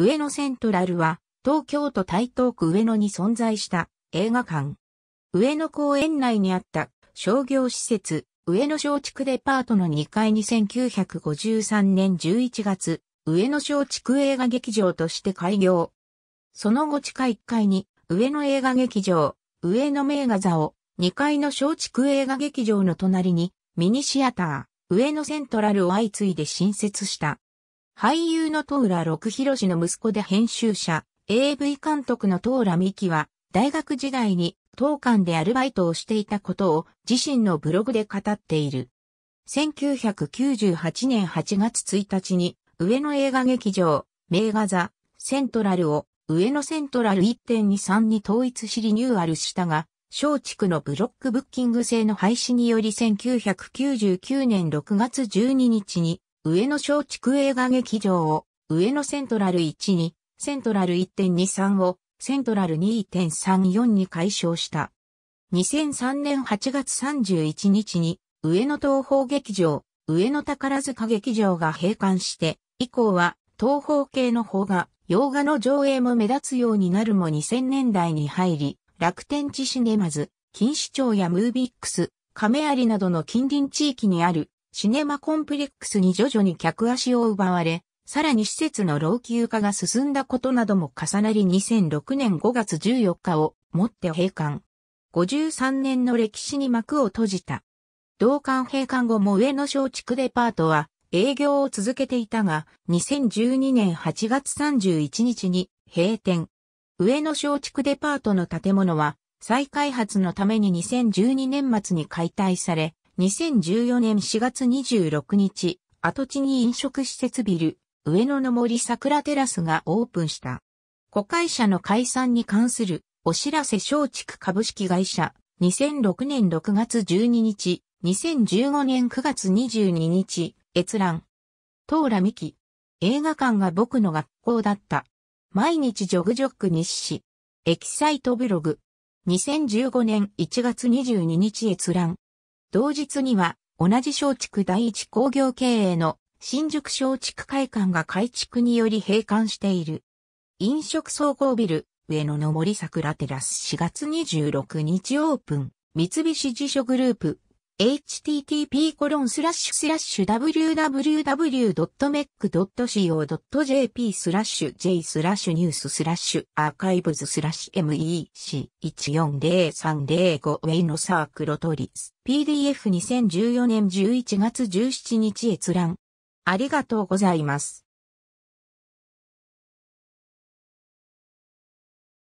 上野セントラルは、東京都台東区上野に存在した映画館。上野公園内にあった商業施設、上野松竹デパートの2階に1953年11月、上野松竹映画劇場として開業。その後地下1階に、上野映画劇場、上野名画座を、2階の松竹映画劇場の隣に、ミニシアター、上野セントラルを相次いで新設した。俳優の戸浦六博の息子で編集者、AV 監督の戸浦美希は、大学時代に当館でアルバイトをしていたことを自身のブログで語っている。1998年8月1日に、上野映画劇場、名画座、セントラルを上野セントラル1.23に統一しリニューアルしたが、松竹のブロックブッキング制の廃止により1999年6月12日に上野小畜映画劇場を、上野セントラル1に、セントラル1.23を、セントラル2.34に解消した。2003年8月31日に、上野東方劇場、上野宝塚劇場が閉館して、以降は、東方系の方が、洋画の上映も目立つようになるも2000年代に入り、楽天地シネマズ、錦糸町やムービックス、亀有などの近隣地域にあるシネマコンプレックスに徐々に客足を奪われ、さらに施設の老朽化が進んだことなども重なり2006年5月14日をもって閉館。53年の歴史に幕を閉じた。同館閉館後も上野小竹デパートは営業を続けていたが、2012年8月31日に閉店。上野小竹デパートの建物は再開発のために2012年末に解体され、2014年4月26日、跡地に飲食施設ビル、上野の森桜テラスがオープンした。子会社の解散に関する、お知らせ松竹株式会社、2006年6月12日、2015年9月22日、閲覧。東良美希。映画館が僕の学校だった。毎日ジョグジョック日誌。エキサイトブログ。2015年1月22日閲覧。同日には、同じ松竹第一工業経営の新宿松竹会館が改築により閉館している。飲食総合ビル、上野の森桜テラス4月26日オープン、三菱辞書グループ、http://www.mec.co.jp スラッシュ j スラッシュニューススラッシュアーカイブズスラッシュ MEC140305 ウェイのサークロトリス PDF2014 年11月17日閲覧ありがとうございます。